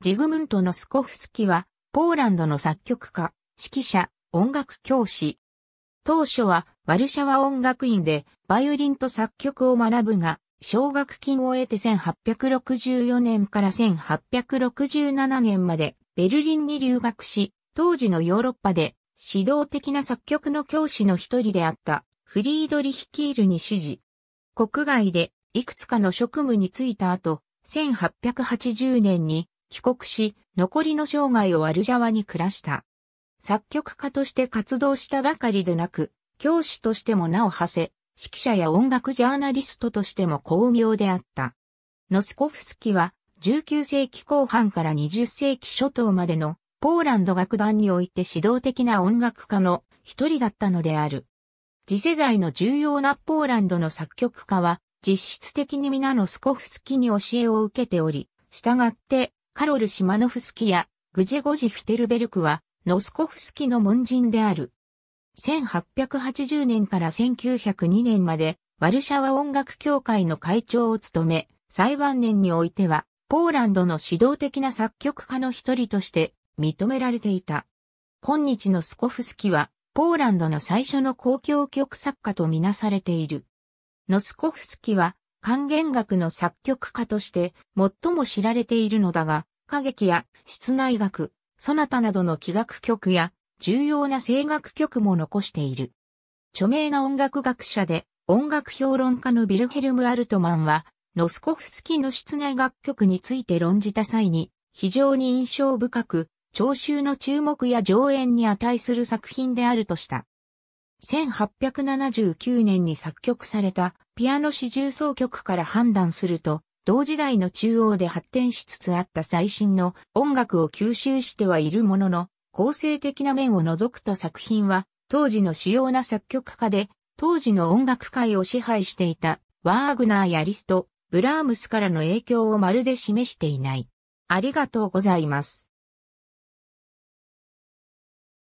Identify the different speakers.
Speaker 1: ジグムント・ノスコフスキは、ポーランドの作曲家、指揮者、音楽教師。当初は、ワルシャワ音楽院で、バイオリンと作曲を学ぶが、奨学金を得て1864年から1867年までベルリンに留学し、当時のヨーロッパで指導的な作曲の教師の一人であったフリードリヒキールに指示。国外でいくつかの職務に就いた後、1880年に帰国し、残りの生涯をアルジャワに暮らした。作曲家として活動したばかりでなく、教師としても名を馳せ、指揮者や音楽ジャーナリストとしても巧妙であった。ノスコフスキは、19世紀後半から20世紀初頭までのポーランド楽団において指導的な音楽家の一人だったのである。次世代の重要なポーランドの作曲家は実質的に皆のスコフスキに教えを受けており、従ってカロル・シマノフスキやグジェゴジ・フィテルベルクはノスコフスキの門人である。1880年から1902年までワルシャワ音楽協会の会長を務め、裁判年においてはポーランドの指導的な作曲家の一人として認められていた。今日のスコフスキはポーランドの最初の公共曲作家とみなされている。ノスコフスキは管弦楽の作曲家として最も知られているのだが、歌劇や室内楽、そなたなどの器楽曲や重要な声楽曲も残している。著名な音楽学者で音楽評論家のビルヘルム・アルトマンは、ノスコフスキの室内楽曲について論じた際に、非常に印象深く、聴衆の注目や上演に値する作品であるとした。1879年に作曲されたピアノ四重奏曲から判断すると、同時代の中央で発展しつつあった最新の音楽を吸収してはいるものの、構成的な面を除くと作品は、当時の主要な作曲家で、当時の音楽界を支配していた、ワーグナーやリスト、ブラームスからの影響をまるで示していない。ありがとうございます。